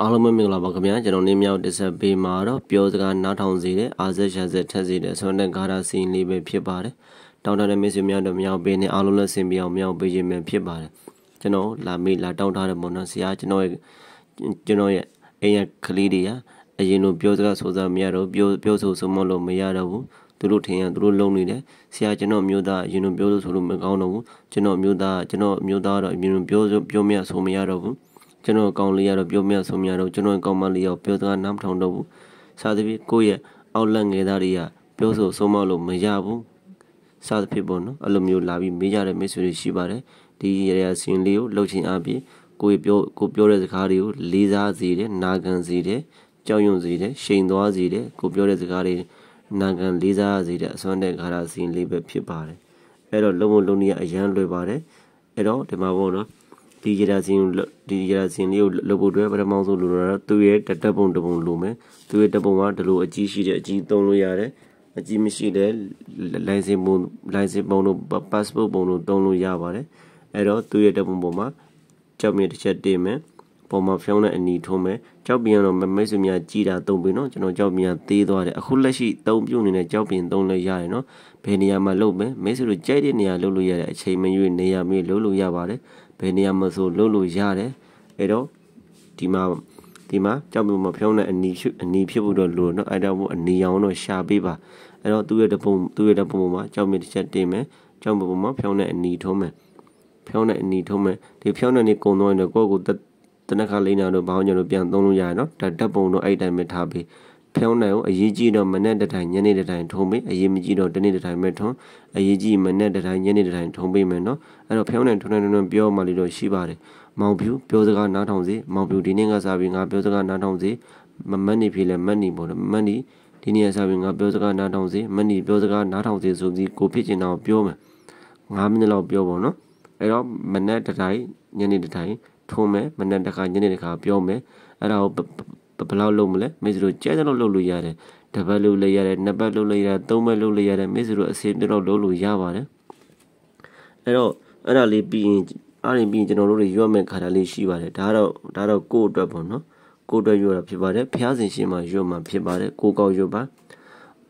အားလုံးပဲမင်္ဂလာပါခင်ဗျာကျွန်တော်နေမြောက်တစ်ဆက်ပေးမှာတော့ပြောစကားနားထောင်စေတဲ့အာဇက်ရဇက်ထက်စေတဲ့ဆွမ်းတဲ့ဂါရာစီလေးပဲဖြစ်ပါတယ်တောင်းတတဲ့မိတ်ဆွေများတို့မြောက်ပေးနေအားလုံးလည်းဆင်ပြေအောင်မြောက်ပေးခြင်းပဲဖြစ်ပါတယ်ကျွန်တော်လာမေးလာတောင်းထားတဲ့မွန်နော်ဆရာကျွန်တော်ရဲ့ကျွန်တော်ရဲ့အိမ်ရကလေးတွေဟာအရင်လိုပြောစကားဆိုစားမရတော့ပြောပြောဆိုဆိုမလို့မရတော့ဘူးသူတို့ထင်ရသူတို့လုံနေတယ်ဆရာကျွန်တော်မျိုးသားအရင်လိုပြောလို့ဆိုလို့မကောင်းတော့ဘူးကျွန်တော်မျိုးသားကျွန်တော်မျိုးသားတော့အရင်လိုပြောပြောမရဆိုမရတော့ဘူးကျွန်တော်ကောင်လေးရတော့ပြောမြဆုံးမြတော့ကျွန်တော်ကောင်မလေးရောပြောစကားနားမထောင်တော့ဘူးစသဖြင့်ကိုယ့်ရဲ့အောက်လက်ငယ်သားတွေကပြောဆိုဆုံးမလို့မရဘူးစသဖြင့်ပေါ့နော်အဲ့လိုမျိုးလာပြီးမေးကြတဲ့မိတ်ဆွေတွေရှိပါတယ်ဒီရေရစင်လေးကိုလှုပ်ချင်အပြင်ကိုယ်ပြောကိုပြောတဲ့စကားတွေကိုလေးစားစေတယ်နာခံစေတယ်ကြောက်ရွံ့စေတယ်ရှိန်သွားစေတယ်ကိုပြောတဲ့စကားတွေနာခံလေးစားစေတဲ့အစွမ်းတဲ့ဂါရစင်လေးပဲဖြစ်ပါတယ်အဲ့တော့လုံမလုံနည်းအရန်လွယ်ပါတယ်အဲ့တော့ဒီမှာပေါ့နော်ဒီဂရာဇင်ဒီဂရာဇင်လေးကိုလုပ်ဖို့အတွက်ပထမဆုံးလိုတာတော့သူ့ရဲ့တတက်ပုံတပုံလိုမယ်သူ့ရဲ့တပုံကဒီလိုအကြီးရှိတဲ့အကြီးသုံးလို့ရတယ်အကြီးမရှိတဲ့ license ပုံ license ပုံတို့ passport ပုံတို့သုံးလို့ရပါတယ်အဲ့တော့သူ့ရဲ့တပုံပုံမှာကြောက်မြစ်တစ်ချက်တင်မယ်ပေါ်မှာဖျောင်းတဲ့အနီထုံးမယ်ကြောက်ပင်ကတော့မမိတ်ဆွေများကြည်တာတုံပင်နော်ကျွန်တော်ကြောက်ပင်ကသေးသွားတယ်အခုလက်ရှိတုံပြုတ်နေတဲ့ကြောက်ပင်သုံးလို့ရတယ်နော်ဘယ်နေရာမှာလုပ်မယ်မိတ်ဆွေတို့ကြိုက်တဲ့နေရာလုပ်လို့ရတယ်အချိန်မရွေးနေရာမျိုးလုပ်လို့ရပါတယ်ဘယ်နေရာမှာဆိုလုပ်လို့ရတယ်အဲ့တော့ဒီမှာဒီမှာကြောက်ပြုံမဖျောင်းတဲ့အနီအနီဖြစ်ဖို့တော့လိုတော့အဲ့ဒါမို့အနီအောင်တော့ရှာပေးပါအဲ့တော့သူ့ရဲ့တပုံသူ့ရဲ့တပုံမှာကြောက်မြစ်တစ်ချက်တင်မယ်ကြောက်ပုံမှာဖျောင်းတဲ့အနီထုံးမယ်ဖျောင်းတဲ့အနီထုံးမယ်ဒီဖျောင်းတဲ့နေကုံသွားရင်တော့ကိုယ့်ကိုတနခါလိန်နာတို့ဘောင်းညတို့ပြန်သုံးလို့ရတယ်နော်ဓာတ်ဓာတ်ပုံတို့အဲ့တိုင်းပဲထားပြီးဖျောင်းနိုင်အောင်အရေးကြီးတော့မနေ့တတိုင်းညနေတတိုင်းထုံးပေးအရေးမကြီးတော့တနေ့တတိုင်းပဲထုံးအရေးကြီးမနေ့တတိုင်းညနေတတိုင်းထုံးပေးမယ်နော်အဲ့တော့ဖျောင်းနိုင်ထုံးနိုင်ထုံးနိုင်ပြောမှလေးတော့ရှိပါတယ်မောင်ဖြူပြောစကားနားထောင်စေမောင်ဖြူဒီနေ့ကစားပြီးငါပြောစကားနားထောင်စေမမတ်နေဖြစ်လဲမတ်နေပေါ့မတ်နေဒီနေ့ကစားပြီးငါပြောစကားနားထောင်စေမတ်နေပြောစကားနားထောင်စေဆိုပြီးကိုဖြစ်ချင်တာကိုပြောမယ်9မိနစ်လောက်ပြောပေါ့နော်အဲ့တော့မနေ့တတိုင်းညနေတတိုင်းထိုးမယ်မနက်တခါညနေတခါပြောမယ်အဲ့ဒါကိုဘယ်လောက်လုပ်မလဲမိတ်ဆွေတို့ကြဲတဲ့လောက်လုပ်လို့ရတယ်တပတ်လုပ်လို့ရတယ်နှစ်ပတ်လုပ်လို့ရတယ်သုံးပတ်လုပ်လို့ရတယ်မိတ်ဆွေတို့အစီအပြတော့လုပ်လို့ရပါတယ်အဲ့တော့အဲ့ဒါလေးပြီးရင်အားရင်ပြီးရင်ကျွန်တော်တို့တွေရွတ်မဲ့ခါတာလေးရှိပါတယ်ဒါကတော့ဒါတော့ကိုယ့်အတွက်ပေါ့နော်ကိုယ့်အတွက်ရွတ်တာဖြစ်ပါတယ်ဖះစင်ရှင်မှာရွတ်မှာဖြစ်ပါတယ်ကိုကောက်ရွတ်ပါ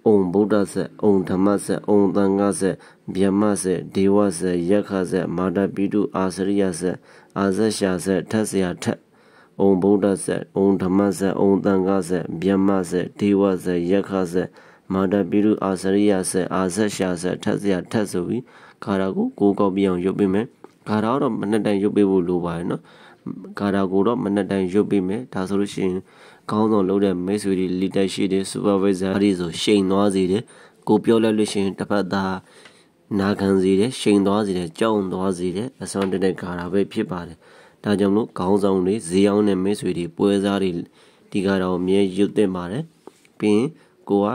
။အုံဗုဒ္ဓဆက်၊အုံဓမ္မဆက်၊အုံသံဃာဆက်၊ဗျမဆက်၊ဒေဝဆက်၊ယက္ခဆက်၊မာတာပိတုအာစရိယဆက်၊အာဇက်ရှာဆက်၊ထက်ဆရာထက်။အုံဗုဒ္ဓဆက်၊အုံဓမ္မဆက်၊အုံသံဃာဆက်၊ဗျမဆက်၊ဒေဝဆက်၊ယက္ခဆက်၊မာတာပိတုအာစရိယဆက်၊အာဇက်ရှာဆက်၊ထက်ဆရာထက်ဆိုပြီးခါရာကိုကိုးကောက်ပြီးအောင်ရုပ်ပေးမယ်။ခါရာတော့မနှစ်တိုင်ရုပ်ပေးဖို့လိုပါတယ်နော်။ဂါတာကိုတော့မနေ့တိုင်းရုပ်ပြီးမယ်ဒါဆိုလို့ရှိရင်ခေါင်းဆောင်လုပ်တဲ့မိတ်ဆွေတွေ leader ရှိတယ် supervisor တွေဆိုရှိန်သွားစေတယ်ကိုပြောလိုက်လို့ရှိရင်တစ်ဖက်သားနာခံစေတယ်ရှိန်သွားစေတယ်ကြောက်သွားစေတယ်အစွမ်းတက်တဲ့ဂါတာပဲဖြစ်ပါတယ်ဒါကြောင့်မလို့ခေါင်းဆောင်တွေဈေးအောင်တဲ့မိတ်ဆွေတွေပွဲစားတွေဒီဂါတာကိုအမြဲရုပ်သင့်ပါတယ်ပြီးရင်ကိုက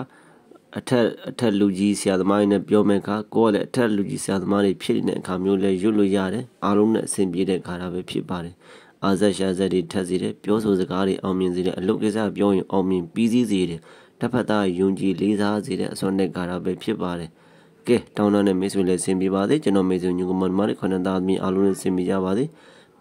အထက်အထက်လူကြီးဆရာသမားတွေနဲ့ပြောမယ်ခါကိုကလည်းအထက်လူကြီးဆရာသမားတွေဖြစ်နေတဲ့အခါမျိုးလဲရွတ်လို့ရတယ်အားလုံးနဲ့အဆင်ပြေတဲ့ခါတာပဲဖြစ်ပါတယ်အာဇက်ရှာဇက်တွေထက်စီတယ်ပြောဆိုစကားတွေအောင်မြင်စေတယ်အလုပ်ကိစ္စပြောရင်အောင်မြင်ပြီးစည်းစေတယ်တစ်ဖက်သားယုံကြည်လေးစားစေတဲ့အစွမ်းနဲ့ခါတာပဲဖြစ်ပါတယ်ကဲတောင်းတနဲ့မိတ်ဆွေလည်းဆင်ပြေပါစေကျွန်တော်မိတ်ဆွေညီကောင်မတို့ခန္ဓာသားသမီးအားလုံးနဲ့ဆင်ပြေကြပါစေ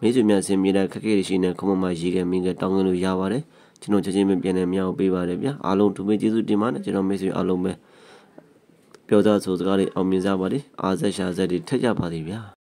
မိတ်ဆွေများဆင်ပြေတဲ့ခက်ခဲရှိနေခုံမမှာရေခဲမင်းကတောင်းလို့ရပါတယ်ကျွန်တော်ချက်ချင်းပဲပြန်နေမြောက်ပေးပါတယ်ဗျာအားလုံးသူမေကျေးဇူးတင်ပါတယ်ကျွန်တော်မိတ်ဆွေအားလုံးပဲပြောသားဆိုစကားတွေအောင်မြင်ကြပါလိအားဆက်ရှာဆက်တွေထက်ကြပါလိဗျာ